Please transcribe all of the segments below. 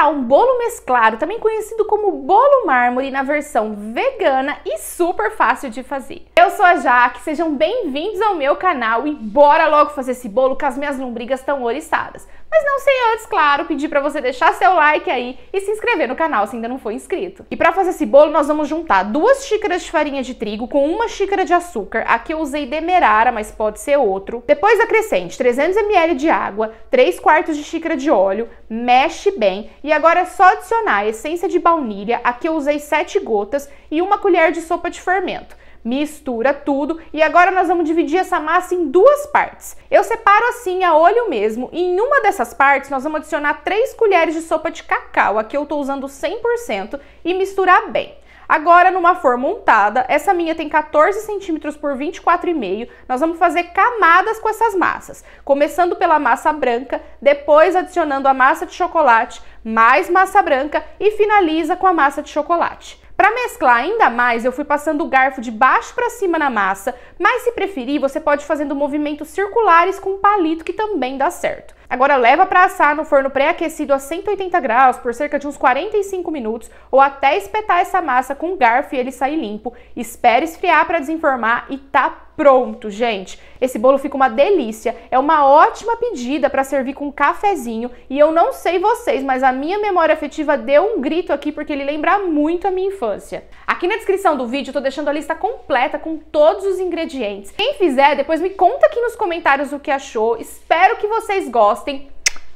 Tá um bolo mesclado, também conhecido como bolo mármore na versão vegana e super fácil de fazer. Eu sou a Jaque, sejam bem-vindos ao meu canal e bora logo fazer esse bolo que as minhas lombrigas estão oriçadas. Mas não sem antes, claro, pedir para você deixar seu like aí e se inscrever no canal se ainda não for inscrito. E para fazer esse bolo nós vamos juntar duas xícaras de farinha de trigo com uma xícara de açúcar. Aqui eu usei demerara, mas pode ser outro. Depois acrescente 300 ml de água, 3 quartos de xícara de óleo, mexe bem e e agora é só adicionar a essência de baunilha, aqui eu usei 7 gotas, e uma colher de sopa de fermento. Mistura tudo e agora nós vamos dividir essa massa em duas partes. Eu separo assim a olho mesmo e em uma dessas partes nós vamos adicionar 3 colheres de sopa de cacau, aqui eu estou usando 100% e misturar bem. Agora, numa forma untada, essa minha tem 14 centímetros por 24,5, nós vamos fazer camadas com essas massas, começando pela massa branca, depois adicionando a massa de chocolate mais massa branca e finaliza com a massa de chocolate. Para mesclar ainda mais, eu fui passando o garfo de baixo para cima na massa, mas se preferir, você pode ir fazendo movimentos circulares com um palito que também dá certo. Agora leva para assar no forno pré-aquecido a 180 graus por cerca de uns 45 minutos ou até espetar essa massa com garfo e ele sair limpo. Espere esfriar para desenformar e tá pronto, gente. Esse bolo fica uma delícia. É uma ótima pedida para servir com um cafezinho. E eu não sei vocês, mas a minha memória afetiva deu um grito aqui porque ele lembra muito a minha infância. Aqui na descrição do vídeo eu tô deixando a lista completa com todos os ingredientes. Quem fizer, depois me conta aqui nos comentários o que achou. Espero que vocês gostem.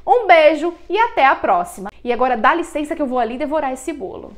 Um beijo e até a próxima. E agora dá licença que eu vou ali devorar esse bolo.